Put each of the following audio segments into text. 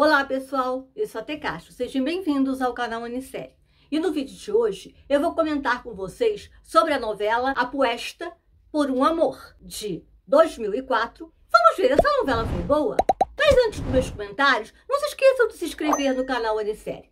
Olá pessoal, eu sou a Tecacho, sejam bem-vindos ao canal Unissérie. E no vídeo de hoje eu vou comentar com vocês sobre a novela Apuesta por um Amor, de 2004. Vamos ver, essa novela foi boa? Mas antes dos meus comentários, não se esqueçam de se inscrever no canal Unissérie.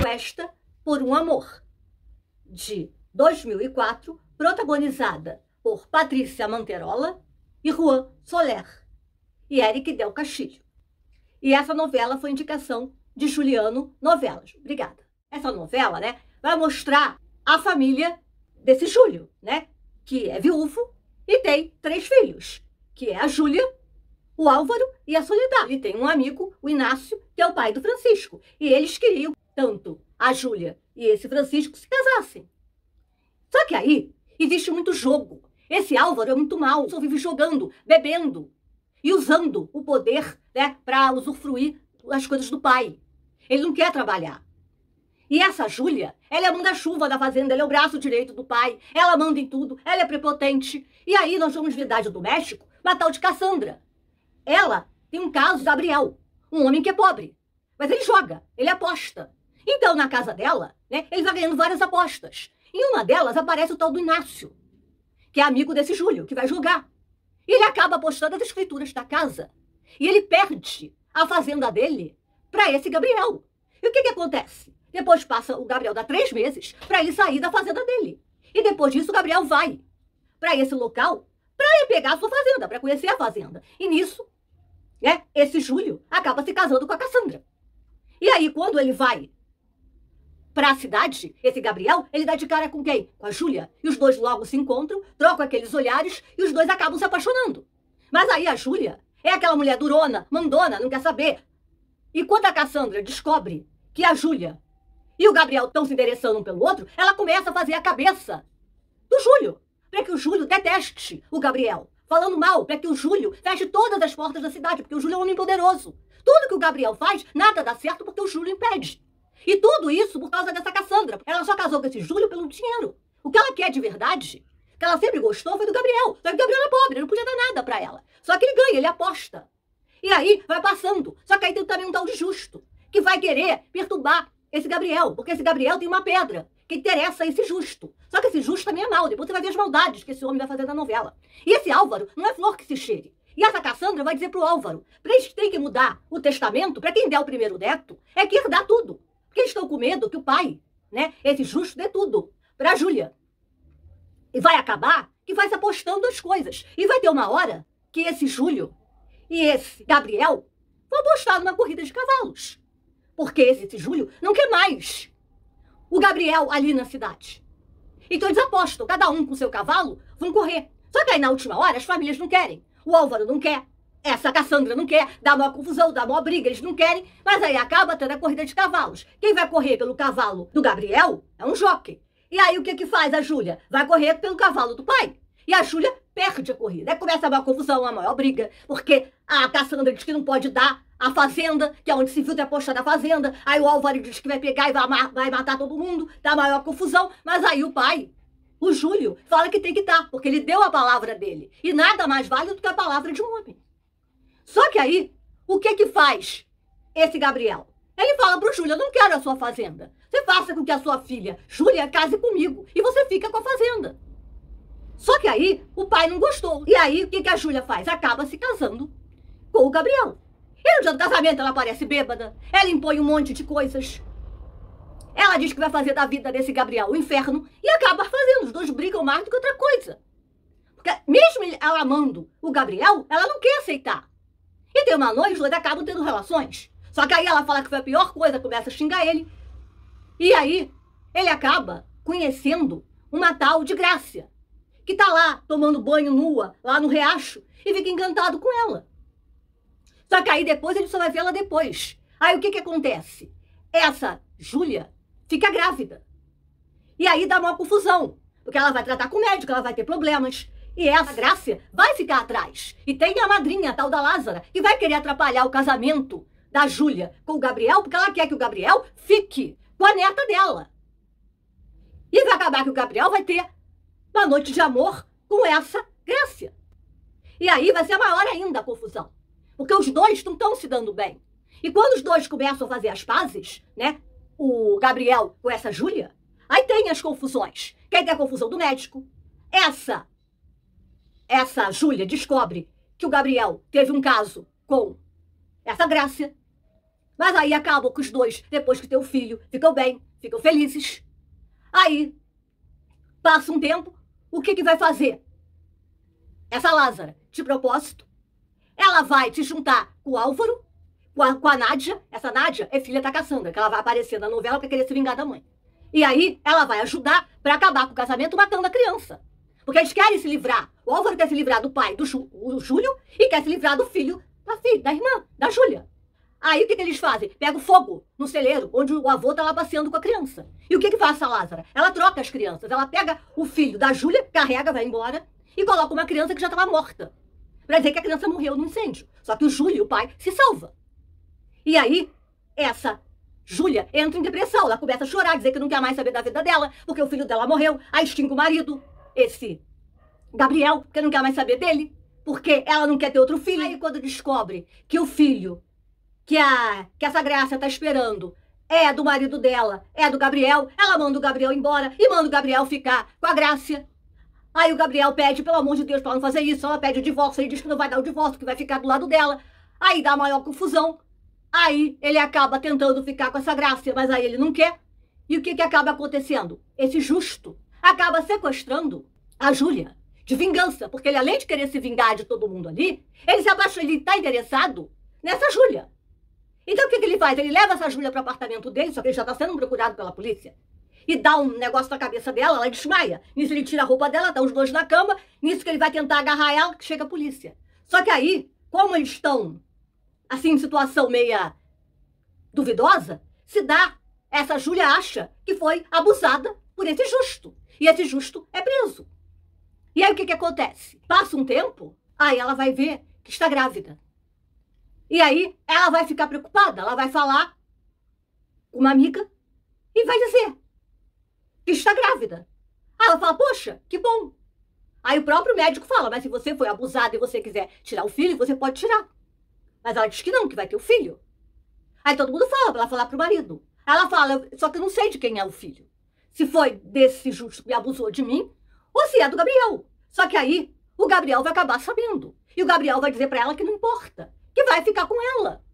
Apuesta por um Amor, de 2004, protagonizada por Patrícia Manterola e Juan Soler e Eric Del Castillo. E essa novela foi indicação de Juliano Novelas. Obrigada. Essa novela, né, vai mostrar a família desse Júlio, né, que é viúvo e tem três filhos, que é a Júlia, o Álvaro e a Soledad. Ele tem um amigo, o Inácio, que é o pai do Francisco. E eles queriam tanto a Júlia e esse Francisco se casassem. Só que aí existe muito jogo. Esse Álvaro é muito mal, só vive jogando, bebendo e usando o poder né, para usufruir as coisas do pai. Ele não quer trabalhar. E essa Júlia, ela é a manda-chuva da fazenda, ela é o braço direito do pai, ela manda em tudo, ela é prepotente. E aí nós vamos virar do México, matar o de Cassandra. Ela tem um caso de Gabriel, um homem que é pobre. Mas ele joga, ele aposta. Então, na casa dela, né, ele vai ganhando várias apostas. Em uma delas aparece o tal do Inácio, que é amigo desse Júlio, que vai julgar. ele acaba postando as escrituras da casa. E ele perde a fazenda dele para esse Gabriel. E o que, que acontece? Depois passa o Gabriel dá três meses para ele sair da fazenda dele. E depois disso o Gabriel vai para esse local para ir pegar a sua fazenda, para conhecer a fazenda. E nisso, né, esse Júlio acaba se casando com a Cassandra. E aí, quando ele vai para a cidade, esse Gabriel, ele dá de cara com quem? Com a Júlia. E os dois logo se encontram, trocam aqueles olhares e os dois acabam se apaixonando. Mas aí a Júlia é aquela mulher durona, mandona, não quer saber. E quando a Cassandra descobre que a Júlia e o Gabriel estão se interessando um pelo outro, ela começa a fazer a cabeça do Júlio, para que o Júlio deteste o Gabriel, falando mal, para que o Júlio feche todas as portas da cidade, porque o Júlio é um homem poderoso. Tudo que o Gabriel faz, nada dá certo porque o Júlio impede. E tudo isso por causa dessa Cassandra. Ela só casou com esse Júlio pelo dinheiro. O que ela quer de verdade, que ela sempre gostou, foi do Gabriel. Só que o Gabriel era é pobre, ele não podia dar nada para ela. Só que ele ganha, ele aposta. E aí vai passando. Só que aí tem também um tal de justo, que vai querer perturbar esse Gabriel, porque esse Gabriel tem uma pedra que interessa esse justo. Só que esse justo também é mal, depois você vai ver as maldades que esse homem vai fazer na novela. E esse Álvaro não é flor que se cheire. E essa Cassandra vai dizer pro Álvaro: pra eles que tem que mudar o testamento, para quem der o primeiro neto, é que herdar tudo. Porque eles estão com medo que o pai, né, esse justo, dê tudo para a Júlia. E vai acabar que vai se apostando as coisas. E vai ter uma hora que esse Júlio e esse Gabriel vão apostar numa corrida de cavalos. Porque esse, esse Júlio não quer mais o Gabriel ali na cidade. Então eles apostam, cada um com seu cavalo, vão correr. Só que aí na última hora as famílias não querem. O Álvaro não quer. Essa Cassandra não quer, dá uma confusão, dá uma briga, eles não querem, mas aí acaba tendo a corrida de cavalos. Quem vai correr pelo cavalo do Gabriel é um jockey. E aí o que que faz a Júlia? Vai correr pelo cavalo do pai. E a Júlia perde a corrida. Aí começa uma confusão, uma maior briga, porque a Cassandra diz que não pode dar a fazenda, que é onde se viu ter postado a fazenda. Aí o Álvaro diz que vai pegar e vai, vai matar todo mundo, dá maior confusão. Mas aí o pai, o Júlio, fala que tem que dar, porque ele deu a palavra dele. E nada mais vale do que a palavra de um homem. Só que aí, o que que faz esse Gabriel? Ele fala pro Júlia, não quero a sua fazenda. Você faça com que a sua filha, Júlia, case comigo e você fica com a fazenda. Só que aí o pai não gostou. E aí o que, que a Júlia faz? Acaba se casando com o Gabriel. E no dia do casamento ela aparece bêbada, ela impõe um monte de coisas. Ela diz que vai fazer da vida desse Gabriel o inferno e acaba fazendo. Os dois brigam mais do que outra coisa. Porque mesmo ela amando o Gabriel, ela não quer aceitar e tem uma noiva, eles acabam tendo relações. Só que aí ela fala que foi a pior coisa, começa a xingar ele. E aí ele acaba conhecendo uma tal de Grácia, que tá lá tomando banho nua, lá no riacho, e fica encantado com ela. Só que aí depois ele só vai vê-la depois. Aí o que que acontece? Essa Júlia fica grávida. E aí dá uma confusão, porque ela vai tratar com o médico, ela vai ter problemas, e essa Grácia vai ficar atrás. E tem a madrinha, a tal da Lázara, que vai querer atrapalhar o casamento da Júlia com o Gabriel, porque ela quer que o Gabriel fique com a neta dela. E vai acabar que o Gabriel vai ter uma noite de amor com essa Grécia. E aí vai ser maior ainda a confusão. Porque os dois não estão se dando bem. E quando os dois começam a fazer as pazes, né? O Gabriel com essa Júlia, aí tem as confusões. Quem tem a confusão do médico? Essa essa Júlia descobre que o Gabriel teve um caso com essa Grécia. Mas aí acabam que os dois, depois que tem o filho, ficam bem, ficam felizes. Aí, passa um tempo, o que, que vai fazer? Essa Lázara, de propósito, ela vai te juntar com o Álvaro, com a, com a Nádia. Essa Nádia é filha da Cassandra, que ela vai aparecer na novela porque querer se vingar da mãe. E aí, ela vai ajudar para acabar com o casamento matando a criança. Porque eles querem se livrar. O Álvaro quer se livrar do pai, do Jú, Júlio, e quer se livrar do filho, da filha, da irmã, da Júlia. Aí o que, que eles fazem? Pega o fogo no celeiro, onde o avô tá lá passeando com a criança. E o que, que faz a Lázara? Ela troca as crianças. Ela pega o filho da Júlia, carrega, vai embora, e coloca uma criança que já estava morta. Para dizer que a criança morreu no incêndio. Só que o Júlio, o pai, se salva. E aí, essa Júlia entra em depressão. Ela começa a chorar, dizer que não quer mais saber da vida dela, porque o filho dela morreu, aí extingue o marido esse Gabriel, porque não quer mais saber dele, porque ela não quer ter outro filho. Aí quando descobre que o filho que, a, que essa graça tá esperando é do marido dela, é do Gabriel, ela manda o Gabriel embora e manda o Gabriel ficar com a Graça. Aí o Gabriel pede, pelo amor de Deus, para não fazer isso, ela pede o divórcio, ele diz que não vai dar o divórcio, que vai ficar do lado dela. Aí dá maior confusão. Aí ele acaba tentando ficar com essa Graça, mas aí ele não quer. E o que, que acaba acontecendo? Esse justo acaba sequestrando a Júlia de vingança, porque ele, além de querer se vingar de todo mundo ali, ele se ele está interessado nessa Júlia. Então o que, que, ele faz? Ele leva essa Júlia para o apartamento dele, só que ele já está sendo procurado pela polícia, e dá um negócio na cabeça dela, ela desmaia. Nisso ele tira a roupa dela, está os dois na cama, nisso que ele vai tentar agarrar ela, que chega a polícia. Só que aí, como eles estão, assim, em situação meia duvidosa, se dá, essa Júlia acha que foi abusada por esse justo. E esse é justo é preso. E aí o que, que acontece? Passa um tempo, aí ela vai ver que está grávida. E aí ela vai ficar preocupada, ela vai falar com uma amiga e vai dizer que está grávida. Aí ela fala, poxa, que bom. Aí o próprio médico fala, mas se você foi abusada e você quiser tirar o filho, você pode tirar. Mas ela diz que não, que vai ter o filho. Aí todo mundo fala para ela falar para o marido. Ela fala, só que eu não sei de quem é o filho se foi desse justo que abusou de mim ou se é do Gabriel. Só que aí o Gabriel vai acabar sabendo. E o Gabriel vai dizer para ela que não importa, que vai ficar com ela,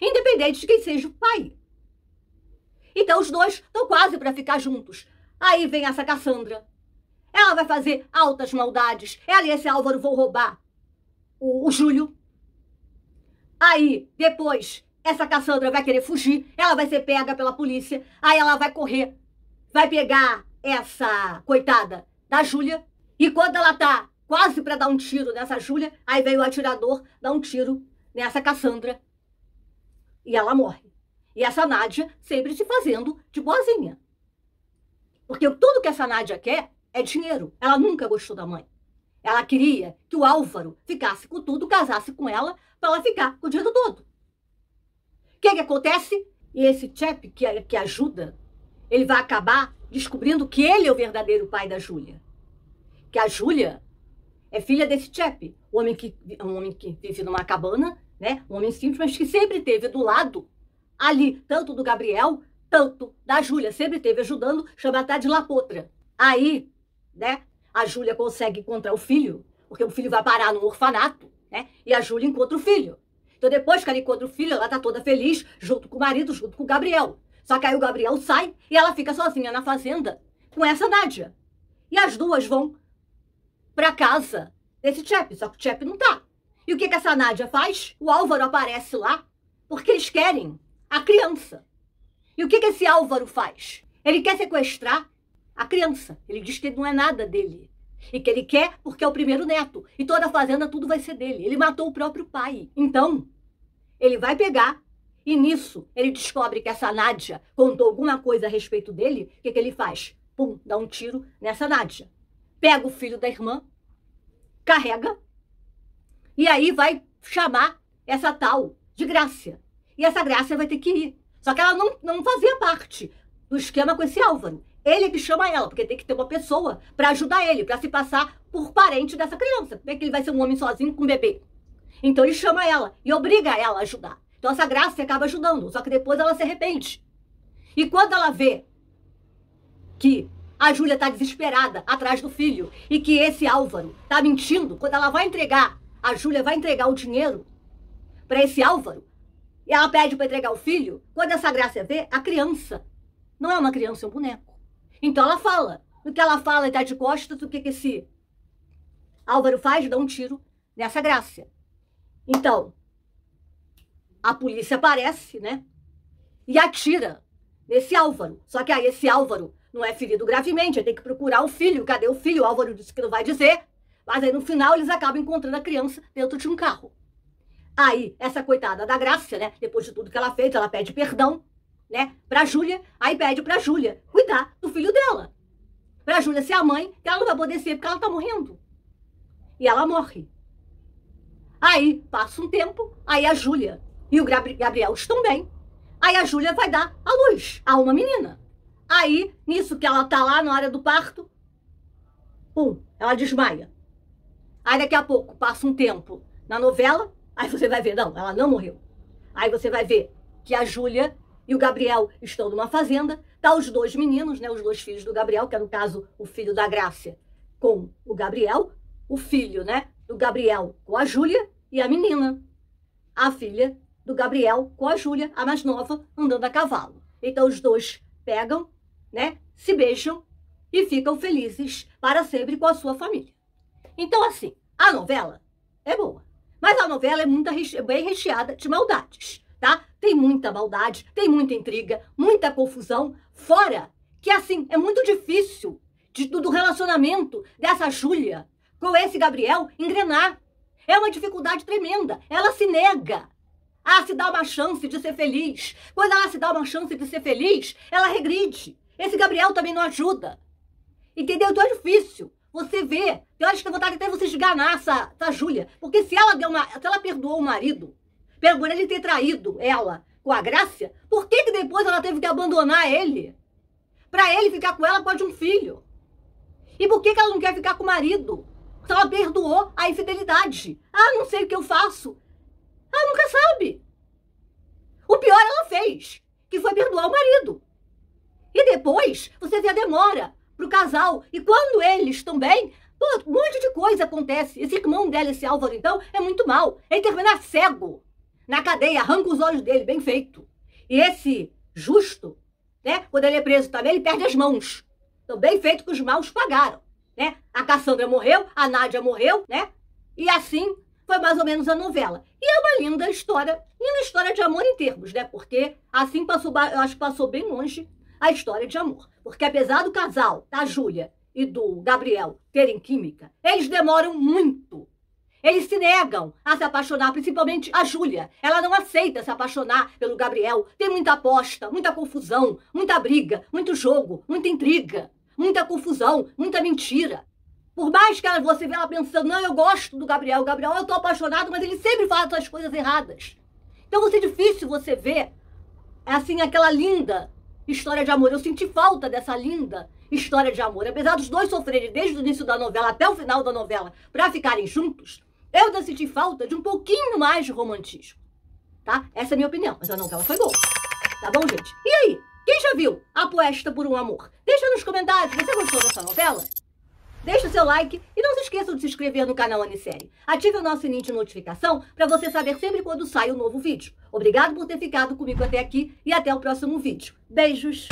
independente de quem seja o pai. Então os dois estão quase para ficar juntos. Aí vem essa Cassandra. Ela vai fazer altas maldades. Ela e esse Álvaro vão roubar o, o Júlio. Aí, depois, essa Cassandra vai querer fugir. Ela vai ser pega pela polícia. Aí ela vai correr vai pegar essa coitada da Júlia e quando ela tá quase para dar um tiro nessa Júlia, aí veio o atirador dar um tiro nessa Cassandra e ela morre. E essa Nádia sempre se fazendo de boazinha. Porque tudo que essa Nádia quer é dinheiro. Ela nunca gostou da mãe. Ela queria que o Álvaro ficasse com tudo, casasse com ela, para ela ficar com o dinheiro todo. O que, que acontece? E esse chap que, que ajuda ele vai acabar descobrindo que ele é o verdadeiro pai da Júlia. Que a Júlia é filha desse Chep, um homem que, um homem que vive numa cabana, né? um homem simples, mas que sempre teve do lado, ali, tanto do Gabriel, tanto da Júlia, sempre teve ajudando, chama até de Lapotra. Aí, né, a Júlia consegue encontrar o filho, porque o filho vai parar num orfanato, né? E a Júlia encontra o filho. Então, depois que ela encontra o filho, ela tá toda feliz, junto com o marido, junto com o Gabriel. Só que aí o Gabriel sai e ela fica sozinha na fazenda com essa Nádia. E as duas vão pra casa desse Chep, só que o Chep não tá. E o que, que essa Nádia faz? O Álvaro aparece lá porque eles querem a criança. E o que, que esse Álvaro faz? Ele quer sequestrar a criança. Ele diz que não é nada dele. E que ele quer porque é o primeiro neto. E toda a fazenda tudo vai ser dele. Ele matou o próprio pai. Então, ele vai pegar e nisso, ele descobre que essa Nádia contou alguma coisa a respeito dele. O que, que ele faz? Pum, dá um tiro nessa Nádia. Pega o filho da irmã, carrega, e aí vai chamar essa tal de Grácia. E essa Grácia vai ter que ir. Só que ela não, não fazia parte do esquema com esse Álvaro. Ele que chama ela, porque tem que ter uma pessoa para ajudar ele, para se passar por parente dessa criança. Como é que ele vai ser um homem sozinho com um bebê? Então ele chama ela e obriga ela a ajudar. Então essa graça acaba ajudando, só que depois ela se arrepende. E quando ela vê que a Júlia está desesperada atrás do filho e que esse Álvaro está mentindo, quando ela vai entregar, a Júlia vai entregar o dinheiro para esse Álvaro e ela pede para entregar o filho, quando essa graça é vê, a criança não é uma criança, é um boneco. Então ela fala. o que ela fala e é está de costas, o que, que esse Álvaro faz? Dá um tiro nessa graça. Então, a polícia aparece, né? E atira nesse Álvaro. Só que aí esse Álvaro não é ferido gravemente, ele tem que procurar o filho. Cadê o filho? O Álvaro disse que não vai dizer. Mas aí no final eles acabam encontrando a criança dentro de um carro. Aí, essa coitada da Graça, né? Depois de tudo que ela fez, ela pede perdão, né? Pra Júlia. Aí pede pra Júlia cuidar do filho dela. Pra Júlia ser a mãe, que ela não vai poder ser porque ela tá morrendo. E ela morre. Aí, passa um tempo, aí a Júlia e o Gabriel estão bem. Aí a Júlia vai dar a luz a uma menina. Aí, nisso que ela tá lá na hora do parto, pum, ela desmaia. Aí daqui a pouco passa um tempo na novela, aí você vai ver, não, ela não morreu. Aí você vai ver que a Júlia e o Gabriel estão numa fazenda, tá os dois meninos, né, os dois filhos do Gabriel, que é no caso o filho da Grácia com o Gabriel, o filho, né, do Gabriel com a Júlia e a menina, a filha do Gabriel com a Júlia, a mais nova, andando a cavalo. Então os dois pegam, né, se beijam e ficam felizes para sempre com a sua família. Então assim, a novela é boa, mas a novela é muita, bem recheada de maldades, tá? Tem muita maldade, tem muita intriga, muita confusão, fora que assim, é muito difícil de, do relacionamento dessa Júlia com esse Gabriel engrenar. É uma dificuldade tremenda. Ela se nega ah, se dá uma chance de ser feliz. Quando ela se dá uma chance de ser feliz, ela regride. Esse Gabriel também não ajuda. Entendeu? Então é difícil. Você vê. Tem horas que tem vontade até é você esganar essa, essa Júlia. Porque se ela deu uma. Se ela perdoou o marido, perdoou ele ter traído ela com a Grácia, por que, que depois ela teve que abandonar ele? Para ele ficar com ela pode um filho. E por que, que ela não quer ficar com o marido? Se ela perdoou a infidelidade. Ah, não sei o que eu faço. Ela nunca sabe. O pior ela fez, que foi perdoar o marido. E depois você vê a demora pro casal. E quando eles estão bem, um monte de coisa acontece. Esse irmão dela, esse Álvaro, então, é muito mal. Ele termina cego. Na cadeia, arranca os olhos dele, bem feito. E esse justo, né? Quando ele é preso também, ele perde as mãos. Então, bem feito que os maus pagaram, né? A Cassandra morreu, a Nádia morreu, né? E assim foi mais ou menos a novela. E é uma linda história, linda história de amor em termos, né? Porque assim passou, eu acho que passou bem longe a história de amor. Porque apesar do casal, da Júlia e do Gabriel terem química, eles demoram muito. Eles se negam a se apaixonar, principalmente a Júlia. Ela não aceita se apaixonar pelo Gabriel. Tem muita aposta, muita confusão, muita briga, muito jogo, muita intriga, muita confusão, muita mentira. Por mais que ela, você vê ela pensando, não, eu gosto do Gabriel, Gabriel, eu tô apaixonado, mas ele sempre fala as coisas erradas. Então vai ser é difícil você ver, é assim, aquela linda história de amor. Eu senti falta dessa linda história de amor. Apesar dos dois sofrerem desde o início da novela até o final da novela para ficarem juntos, eu ainda senti falta de um pouquinho mais de romantismo. Tá? Essa é a minha opinião, mas a novela foi boa. Tá bom, gente? E aí? Quem já viu a Poesta por um Amor? Deixa nos comentários, você gostou dessa novela? Deixe o seu like e não se esqueça de se inscrever no canal Anisérie. Ative o nosso sininho de notificação para você saber sempre quando sai um novo vídeo. Obrigado por ter ficado comigo até aqui e até o próximo vídeo. Beijos!